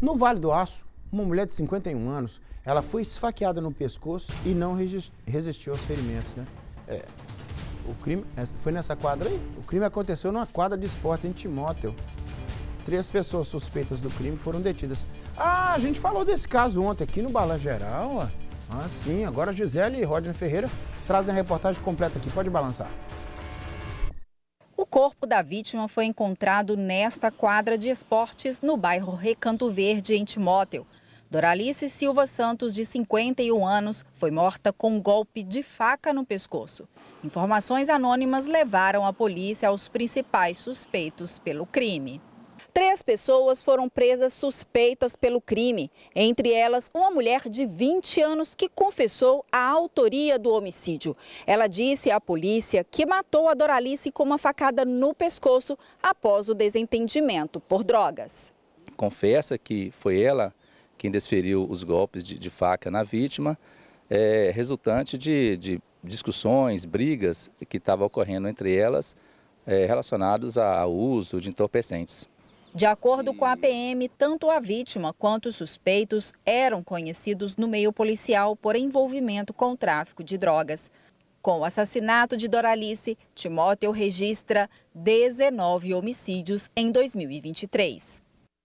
No Vale do Aço, uma mulher de 51 anos, ela foi esfaqueada no pescoço e não resistiu aos ferimentos, né? É, o crime foi nessa quadra aí? O crime aconteceu numa quadra de esporte em Timóteo. Três pessoas suspeitas do crime foram detidas. Ah, a gente falou desse caso ontem aqui no Balan Geral, Ah, sim. Agora Gisele e Rodney Ferreira trazem a reportagem completa aqui. Pode balançar corpo da vítima foi encontrado nesta quadra de esportes no bairro Recanto Verde, em Timóteo. Doralice Silva Santos, de 51 anos, foi morta com um golpe de faca no pescoço. Informações anônimas levaram a polícia aos principais suspeitos pelo crime. Três pessoas foram presas suspeitas pelo crime, entre elas uma mulher de 20 anos que confessou a autoria do homicídio. Ela disse à polícia que matou a Doralice com uma facada no pescoço após o desentendimento por drogas. Confessa que foi ela quem desferiu os golpes de, de faca na vítima, é, resultante de, de, discussões, brigas que estavam ocorrendo entre elas é, relacionados ao uso de entorpecentes. De acordo com a PM, tanto a vítima quanto os suspeitos eram conhecidos no meio policial por envolvimento com o tráfico de drogas. Com o assassinato de Doralice, Timóteo registra 19 homicídios em 2023.